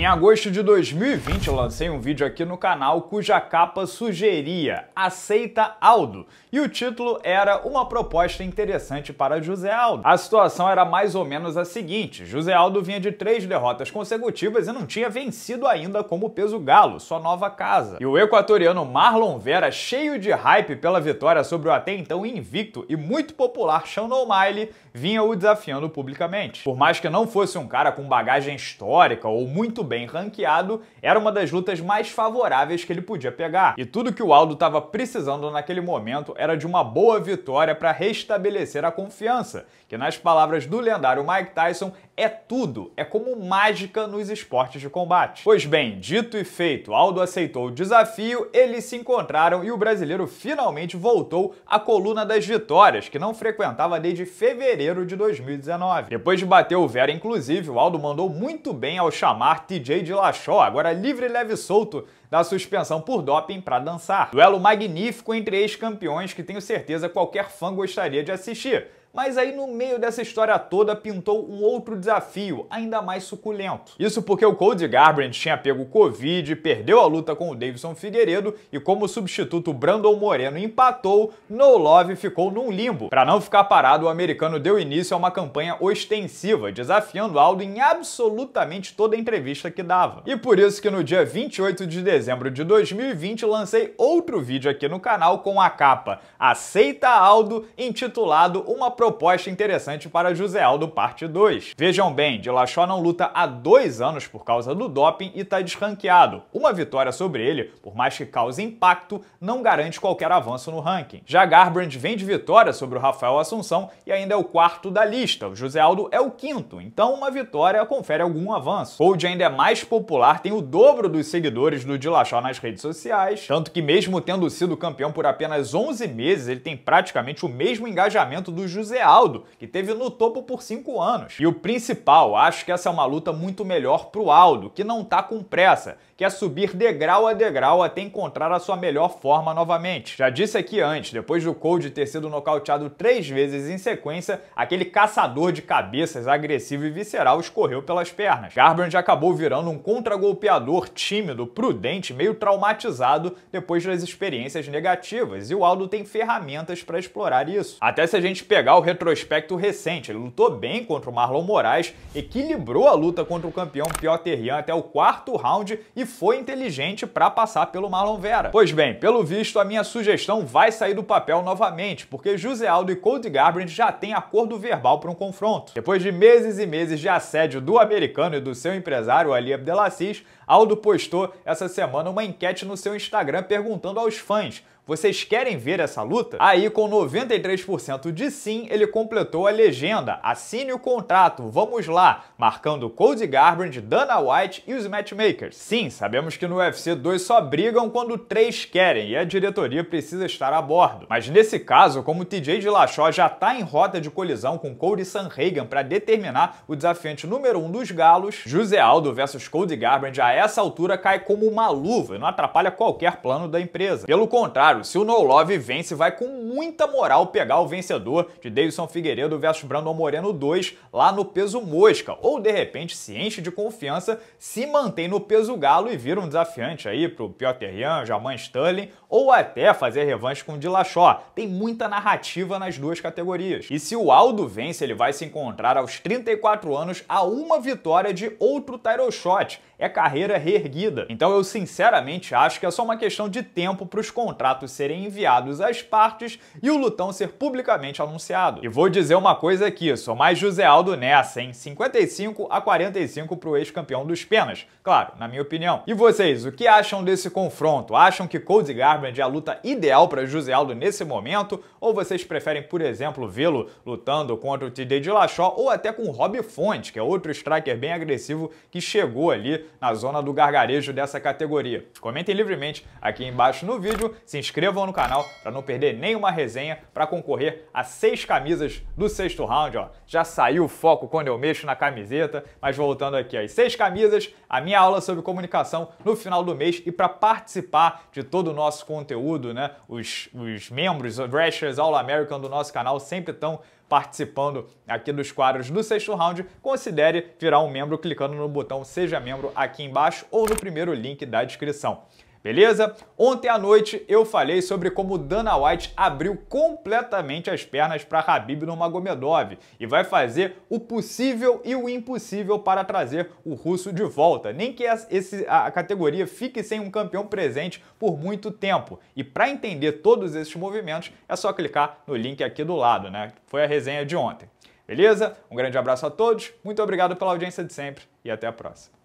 Em agosto de 2020, eu lancei um vídeo aqui no canal cuja capa sugeria Aceita Aldo e o título era Uma Proposta Interessante para José Aldo. A situação era mais ou menos a seguinte: José Aldo vinha de três derrotas consecutivas e não tinha vencido ainda como peso galo, sua nova casa. E o equatoriano Marlon Vera, cheio de hype pela vitória sobre o até então invicto e muito popular Sean O'Malley, vinha o desafiando publicamente. Por mais que não fosse um cara com bagagem histórica ou muito bem ranqueado, era uma das lutas mais favoráveis que ele podia pegar. E tudo que o Aldo estava precisando naquele momento era de uma boa vitória para restabelecer a confiança, que nas palavras do lendário Mike Tyson é tudo, é como mágica nos esportes de combate. Pois bem, dito e feito, Aldo aceitou o desafio, eles se encontraram e o brasileiro finalmente voltou à coluna das vitórias, que não frequentava desde fevereiro de 2019. Depois de bater o Vera, inclusive, o Aldo mandou muito bem ao chamar DJ de Laxó, agora livre, leve e solto da suspensão por doping para dançar. Duelo magnífico entre ex-campeões que tenho certeza qualquer fã gostaria de assistir. Mas aí no meio dessa história toda pintou um outro desafio, ainda mais suculento. Isso porque o Cody Garbrandt tinha pego Covid, perdeu a luta com o Davidson Figueiredo e como substituto Brandon Moreno empatou, No Love ficou num limbo. Para não ficar parado, o americano deu início a uma campanha ostensiva, desafiando Aldo em absolutamente toda entrevista que dava. E por isso que no dia 28 de dezembro de 2020 lancei outro vídeo aqui no canal com a capa Aceita Aldo, intitulado Uma proposta interessante para José Aldo Parte 2. Vejam bem, Dilachó não luta há dois anos por causa do doping e está desranqueado. Uma vitória sobre ele, por mais que cause impacto, não garante qualquer avanço no ranking. Já Garbrandt vem de vitória sobre o Rafael Assunção e ainda é o quarto da lista. O José Aldo é o quinto, então uma vitória confere algum avanço. Cold ainda é mais popular, tem o dobro dos seguidores do Dilachó nas redes sociais, tanto que mesmo tendo sido campeão por apenas 11 meses, ele tem praticamente o mesmo engajamento do José Zé Aldo, que teve no topo por cinco anos. E o principal, acho que essa é uma luta muito melhor pro Aldo, que não tá com pressa, quer é subir degrau a degrau até encontrar a sua melhor forma novamente. Já disse aqui antes, depois do Cold ter sido nocauteado três vezes em sequência, aquele caçador de cabeças agressivo e visceral escorreu pelas pernas. Garbrandt acabou virando um contragolpeador tímido, prudente, meio traumatizado depois das experiências negativas, e o Aldo tem ferramentas para explorar isso. Até se a gente pegar o retrospecto recente. Ele lutou bem contra o Marlon Moraes, equilibrou a luta contra o campeão Piotr Jan até o quarto round e foi inteligente para passar pelo Marlon Vera. Pois bem, pelo visto, a minha sugestão vai sair do papel novamente, porque José Aldo e Cody Garbrandt já têm acordo verbal para um confronto. Depois de meses e meses de assédio do americano e do seu empresário Ali Abdelaziz, Aldo postou essa semana uma enquete no seu Instagram perguntando aos fãs vocês querem ver essa luta? Aí, com 93% de sim, ele completou a legenda. Assine o contrato, vamos lá, marcando Cody Garbrandt, Dana White e os matchmakers. Sim, sabemos que no UFC 2 só brigam quando três querem e a diretoria precisa estar a bordo. Mas nesse caso, como TJ De Dillashaw já está em rota de colisão com Cody Sanhagen para determinar o desafiante número 1 um dos galos, José Aldo versus Cody Garbrandt a essa altura cai como uma luva e não atrapalha qualquer plano da empresa. Pelo contrário, se o No Love vence, vai com muita moral pegar o vencedor de Davidson Figueiredo versus Brandon Moreno 2 lá no peso mosca, ou de repente se enche de confiança, se mantém no peso galo e vira um desafiante aí pro Piotr Jan, Jaman Sterling, ou até fazer revanche com o Dilachó. Tem muita narrativa nas duas categorias. E se o Aldo vence, ele vai se encontrar aos 34 anos a uma vitória de outro title shot, é carreira reerguida. Então eu sinceramente acho que é só uma questão de tempo para os contratos serem enviados às partes e o lutão ser publicamente anunciado. E vou dizer uma coisa aqui, sou mais José Aldo nessa, hein? 55 a 45 para o ex-campeão dos penas. Claro, na minha opinião. E vocês, o que acham desse confronto? Acham que Cody Garbrandt é a luta ideal para José Aldo nesse momento? Ou vocês preferem, por exemplo, vê-lo lutando contra o TD Dillashaw ou até com o Rob Fonte, que é outro striker bem agressivo que chegou ali na zona do gargarejo dessa categoria. Comentem livremente aqui embaixo no vídeo, se inscrevam no canal para não perder nenhuma resenha para concorrer a seis camisas do sexto round. Ó. Já saiu o foco quando eu mexo na camiseta, mas voltando aqui às seis camisas, a minha aula sobre comunicação no final do mês e para participar de todo o nosso conteúdo, né? Os, os membros, os Rashers All American do nosso canal sempre estão participando aqui dos quadros do sexto round, considere virar um membro clicando no botão Seja Membro aqui embaixo ou no primeiro link da descrição. Beleza? Ontem à noite eu falei sobre como Dana White abriu completamente as pernas para Habib Nurmagomedov e vai fazer o possível e o impossível para trazer o russo de volta, nem que esse, a categoria fique sem um campeão presente por muito tempo. E para entender todos esses movimentos é só clicar no link aqui do lado, né? Foi a resenha de ontem. Beleza? Um grande abraço a todos, muito obrigado pela audiência de sempre e até a próxima.